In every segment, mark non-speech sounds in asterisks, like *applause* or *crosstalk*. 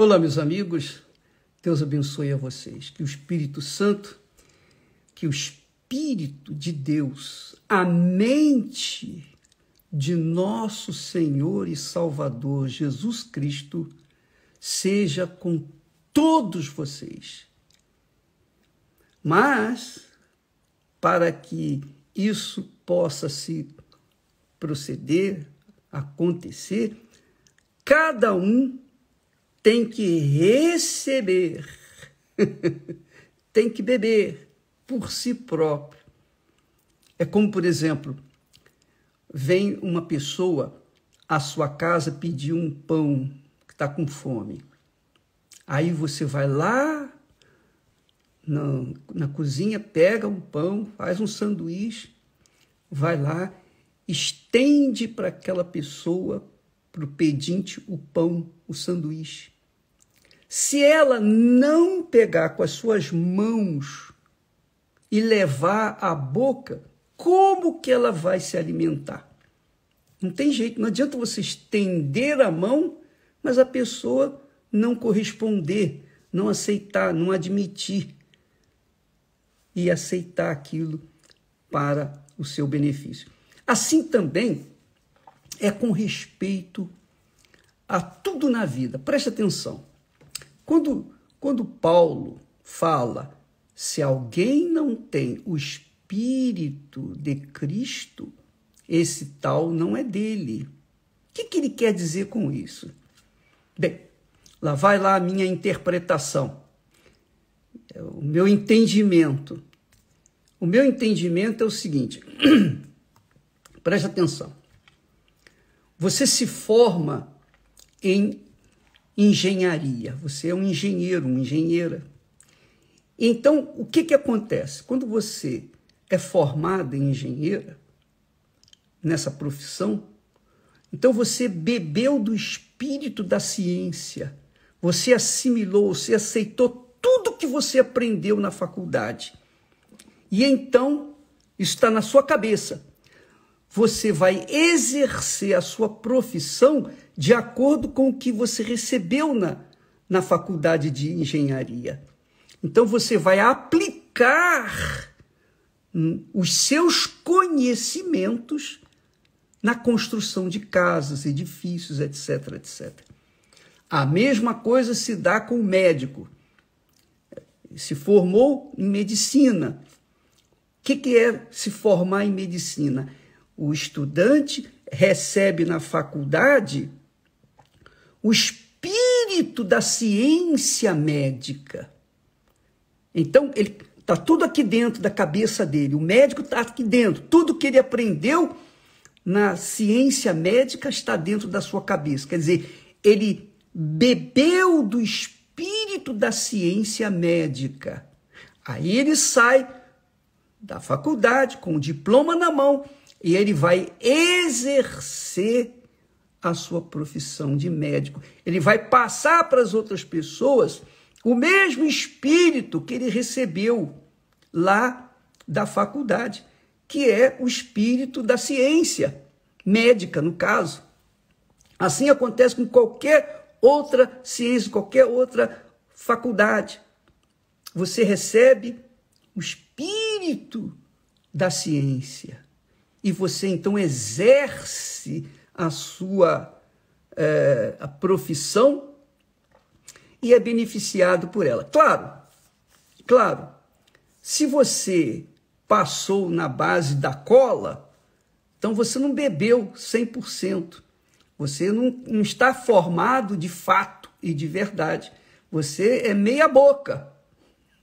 Olá, meus amigos. Deus abençoe a vocês. Que o Espírito Santo, que o Espírito de Deus, a mente de nosso Senhor e Salvador Jesus Cristo, seja com todos vocês. Mas, para que isso possa se proceder, acontecer, cada um tem que receber, *laughs* tem que beber por si próprio. É como, por exemplo, vem uma pessoa à sua casa pedir um pão que está com fome. Aí você vai lá na, na cozinha, pega um pão, faz um sanduíche, vai lá, estende para aquela pessoa, para o pedinte, o pão, o sanduíche. Se ela não pegar com as suas mãos e levar à boca, como que ela vai se alimentar? Não tem jeito, não adianta você estender a mão, mas a pessoa não corresponder, não aceitar, não admitir e aceitar aquilo para o seu benefício. Assim também é com respeito a tudo na vida. Preste atenção. Quando, quando Paulo fala, se alguém não tem o Espírito de Cristo, esse tal não é dele. O que, que ele quer dizer com isso? Bem, lá vai lá a minha interpretação, é o meu entendimento. O meu entendimento é o seguinte: *clears throat* preste atenção. Você se forma em engenharia, você é um engenheiro, uma engenheira. Então, o que, que acontece? Quando você é formada em engenheira, nessa profissão, então você bebeu do espírito da ciência, você assimilou, você aceitou tudo que você aprendeu na faculdade. E então, está na sua cabeça você vai exercer a sua profissão de acordo com o que você recebeu na, na faculdade de engenharia. Então você vai aplicar hum, os seus conhecimentos na construção de casas, edifícios, etc, etc. A mesma coisa se dá com o médico. Se formou em medicina. O que, que é se formar em medicina? o estudante recebe na faculdade o espírito da ciência médica. Então, ele está tudo aqui dentro da cabeça dele. O médico está aqui dentro. Tudo que ele aprendeu na ciência médica está dentro da sua cabeça. Quer dizer, ele bebeu do espírito da ciência médica. Aí ele sai da faculdade com o diploma na mão e ele vai exercer a sua profissão de médico. Ele vai passar para as outras pessoas o mesmo espírito que ele recebeu lá da faculdade, que é o espírito da ciência médica, no caso. Assim acontece com qualquer outra ciência, qualquer outra faculdade. Você recebe o espírito da ciência e você então exerce a sua é, a profissão e é beneficiado por ela. Claro, claro, se você passou na base da cola, então você não bebeu 100%. Você não, não está formado de fato e de verdade. Você é meia boca.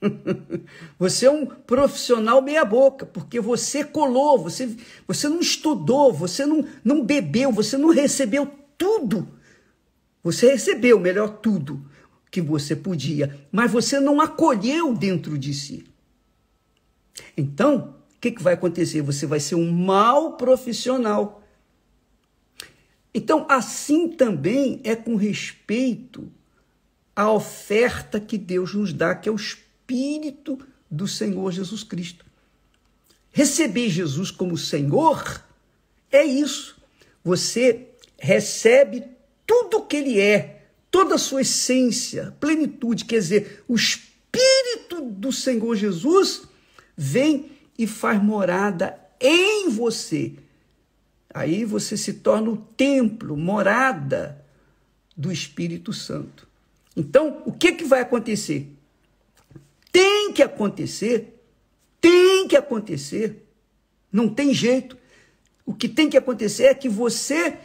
*laughs* Você é um profissional meia-boca, porque você colou, você, você não estudou, você não, não bebeu, você não recebeu tudo. Você recebeu, melhor, tudo que você podia, mas você não acolheu dentro de si. Então, o que, que vai acontecer? Você vai ser um mau profissional. Então, assim também é com respeito à oferta que Deus nos dá, que é o Espírito Espírito do Senhor Jesus Cristo. Receber Jesus como Senhor é isso. Você recebe tudo o que Ele é, toda a sua essência, plenitude. Quer dizer, o Espírito do Senhor Jesus vem e faz morada em você. Aí você se torna o templo, morada do Espírito Santo. Então, o que, que vai acontecer? Tem que acontecer. Tem que acontecer. Não tem jeito. O que tem que acontecer é que você,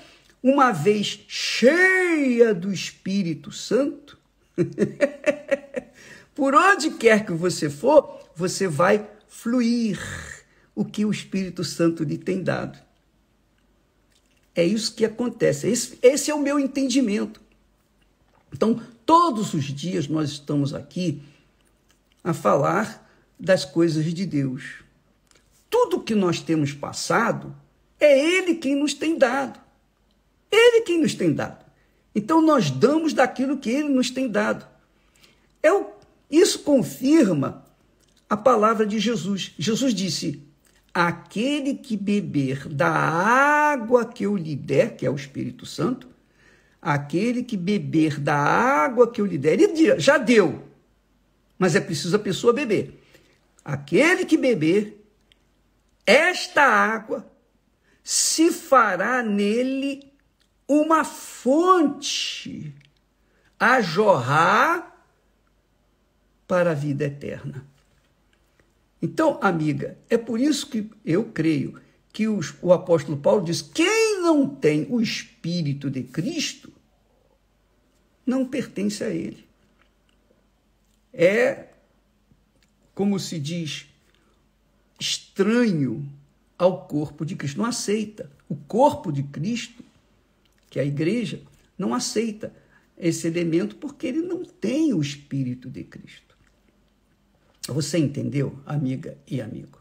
uma vez cheia do Espírito Santo, *laughs* por onde quer que você for, você vai fluir o que o Espírito Santo lhe tem dado. É isso que acontece. Esse, esse é o meu entendimento. Então, todos os dias nós estamos aqui a falar das coisas de Deus. Tudo que nós temos passado é Ele quem nos tem dado. Ele quem nos tem dado. Então nós damos daquilo que Ele nos tem dado. É o, isso confirma a palavra de Jesus. Jesus disse: Aquele que beber da água que eu lhe der, que é o Espírito Santo, aquele que beber da água que eu lhe der, ele já deu, mas é preciso a pessoa beber. Aquele que beber esta água se fará nele uma fonte a jorrar para a vida eterna. Então, amiga, é por isso que eu creio que os, o apóstolo Paulo diz: quem não tem o Espírito de Cristo não pertence a ele é, como se diz, estranho ao corpo de Cristo. Não aceita. O corpo de Cristo, que é a igreja, não aceita esse elemento porque ele não tem o espírito de Cristo. Você entendeu, amiga e amigo?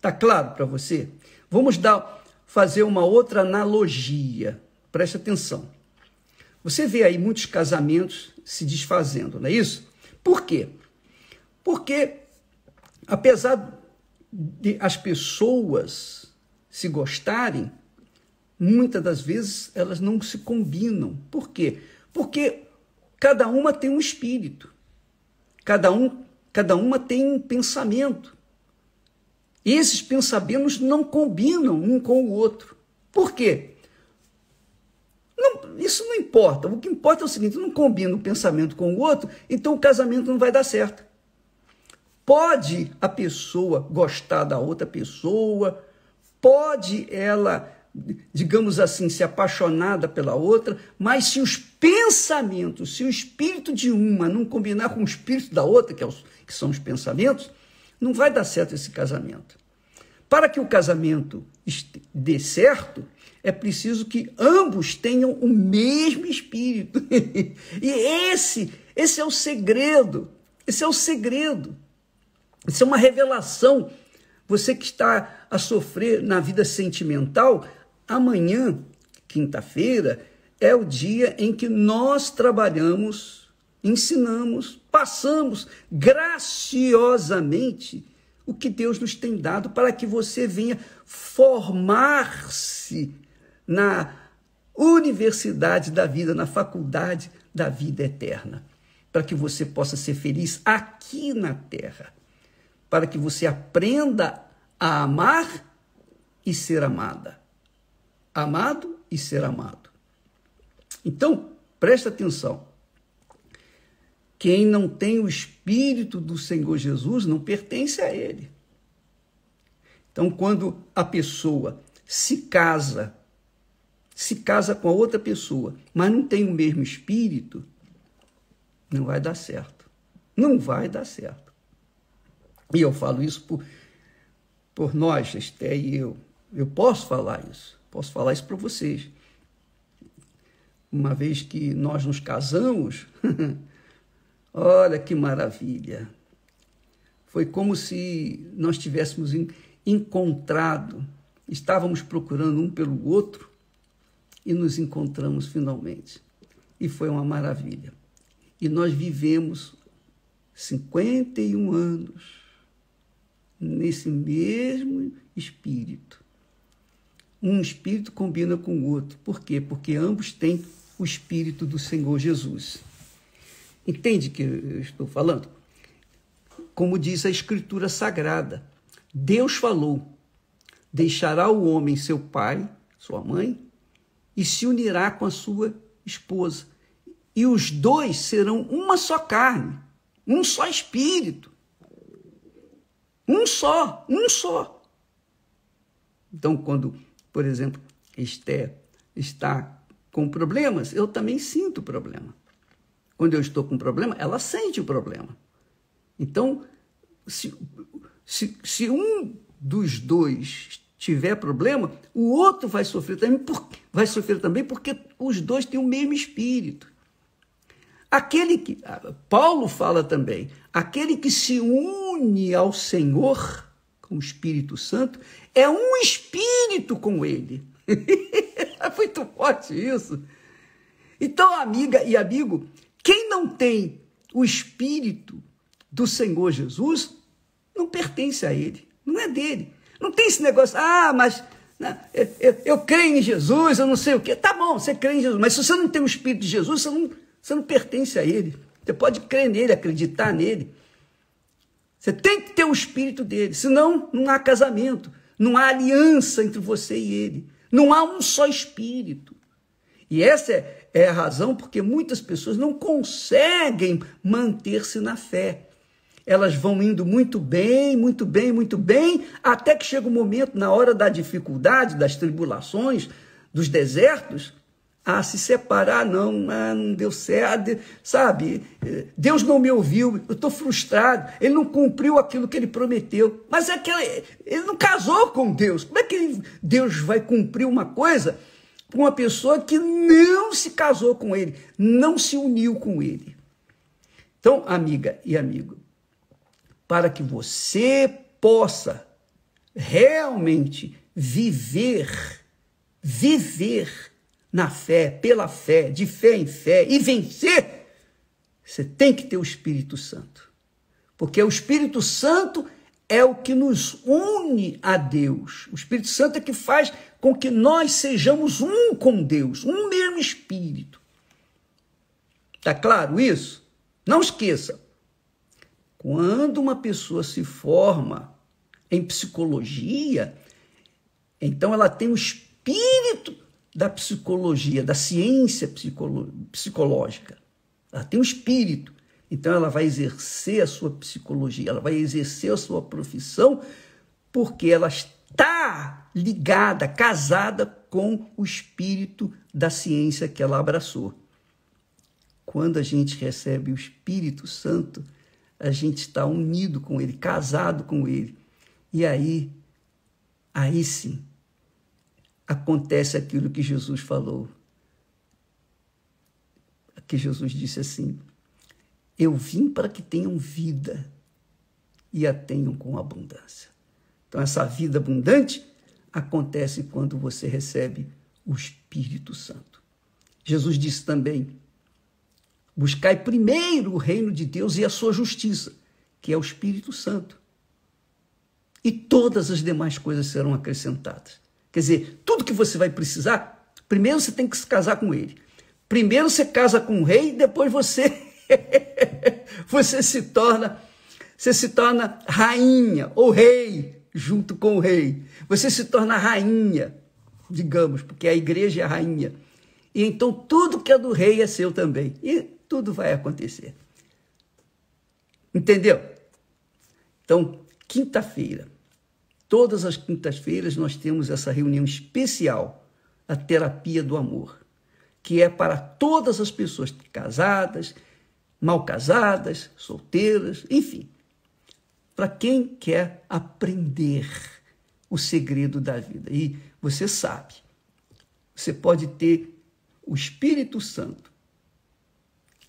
Tá claro para você? Vamos dar fazer uma outra analogia. Preste atenção. Você vê aí muitos casamentos se desfazendo, não é isso? Por quê? Porque, apesar de as pessoas se gostarem, muitas das vezes elas não se combinam. Por quê? Porque cada uma tem um espírito, cada, um, cada uma tem um pensamento. E esses pensamentos não combinam um com o outro. Por quê? Isso não importa. O que importa é o seguinte: não combina o pensamento com o outro, então o casamento não vai dar certo. Pode a pessoa gostar da outra pessoa, pode ela, digamos assim, ser apaixonada pela outra, mas se os pensamentos, se o espírito de uma não combinar com o espírito da outra, que, é os, que são os pensamentos, não vai dar certo esse casamento. Para que o casamento dê certo, é preciso que ambos tenham o mesmo espírito. *laughs* e esse, esse é o segredo. Esse é o segredo. Isso é uma revelação. Você que está a sofrer na vida sentimental, amanhã, quinta-feira, é o dia em que nós trabalhamos, ensinamos, passamos graciosamente o que Deus nos tem dado para que você venha formar-se na universidade da vida, na faculdade da vida eterna, para que você possa ser feliz aqui na terra, para que você aprenda a amar e ser amada. Amado e ser amado. Então, preste atenção. Quem não tem o Espírito do Senhor Jesus não pertence a Ele. Então, quando a pessoa se casa, se casa com a outra pessoa, mas não tem o mesmo espírito, não vai dar certo. Não vai dar certo. E eu falo isso por, por nós, Esté e eu. Eu posso falar isso, posso falar isso para vocês. Uma vez que nós nos casamos, *laughs* Olha que maravilha! Foi como se nós tivéssemos encontrado, estávamos procurando um pelo outro e nos encontramos finalmente. E foi uma maravilha. E nós vivemos 51 anos nesse mesmo espírito. Um espírito combina com o outro. Por quê? Porque ambos têm o espírito do Senhor Jesus. Entende que eu estou falando? Como diz a Escritura Sagrada, Deus falou: deixará o homem seu pai, sua mãe, e se unirá com a sua esposa. E os dois serão uma só carne, um só espírito. Um só, um só. Então, quando, por exemplo, Esther está com problemas, eu também sinto problema. Quando eu estou com um problema, ela sente o problema. Então, se, se, se um dos dois tiver problema, o outro vai sofrer também, por, vai sofrer também porque os dois têm o mesmo espírito. Aquele que Paulo fala também, aquele que se une ao Senhor com o Espírito Santo é um espírito com ele. *laughs* é muito forte isso. Então, amiga e amigo, quem não tem o Espírito do Senhor Jesus não pertence a ele, não é dele. Não tem esse negócio, ah, mas né, eu, eu, eu, creio em Jesus, eu não sei o quê. Tá bom, você crê em Jesus, mas se você não tem o Espírito de Jesus, você não, você não pertence a Ele. Você pode crer nele, acreditar nele. Você tem que ter o Espírito dele, senão não há casamento, não há aliança entre você e ele. Não há um só Espírito. E essa é a razão porque muitas pessoas não conseguem manter-se na fé. Elas vão indo muito bem, muito bem, muito bem, até que chega o um momento, na hora da dificuldade, das tribulações, dos desertos, a se separar, não, ah, não deu certo, sabe? Deus não me ouviu, eu estou frustrado, ele não cumpriu aquilo que ele prometeu. Mas é que ele não casou com Deus. Como é que Deus vai cumprir uma coisa para uma pessoa que não se casou com ele, não se uniu com ele. Então, amiga e amigo, para que você possa realmente viver, viver na fé, pela fé, de fé em fé e vencer, você tem que ter o Espírito Santo. Porque o Espírito Santo é o que nos une a Deus. O Espírito Santo é que faz com que nós sejamos um com Deus, um mesmo Espírito. Está claro isso? Não esqueça. Quando uma pessoa se forma em psicologia, então ela tem o espírito da psicologia, da ciência psicológica. Ela tem o espírito. Então ela vai exercer a sua psicologia, ela vai exercer a sua profissão, porque ela está ligada, casada com o espírito da ciência que ela abraçou. Quando a gente recebe o Espírito Santo, a gente está unido com ele, casado com ele. E aí, aí sim, acontece aquilo que Jesus falou. Que Jesus disse assim: eu vim para que tenham vida e a tenham com abundância. Então, essa vida abundante acontece quando você recebe o Espírito Santo. Jesus disse também: buscai primeiro o reino de Deus e a sua justiça, que é o Espírito Santo. E todas as demais coisas serão acrescentadas. Quer dizer, tudo que você vai precisar, primeiro você tem que se casar com ele. Primeiro você casa com o rei, depois você *laughs* Você se torna, você se torna rainha ou rei junto com o rei. Você se torna rainha, digamos, porque a igreja é a rainha. E então tudo que é do rei é seu também. E tudo vai acontecer. Entendeu? Então, quinta-feira. Todas as quintas-feiras nós temos essa reunião especial, a terapia do amor, que é para todas as pessoas casadas, mal casadas, solteiras, enfim. Para quem quer aprender o segredo da vida. E você sabe, você pode ter o Espírito Santo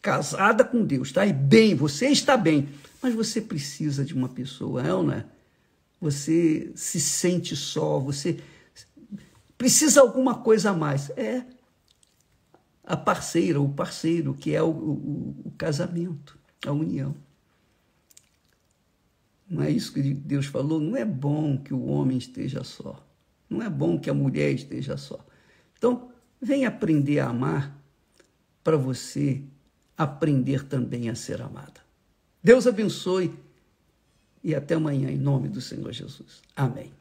casada com Deus, tá? E bem, você está bem, mas você precisa de uma pessoa, é não é? Você se sente só, você precisa alguma coisa a mais. É, a parceira, o parceiro, que é o, o, o casamento, a união. Não é isso que Deus falou? Não é bom que o homem esteja só. Não é bom que a mulher esteja só. Então, vem aprender a amar para você aprender também a ser amada. Deus abençoe e até amanhã, em nome do Senhor Jesus. Amém.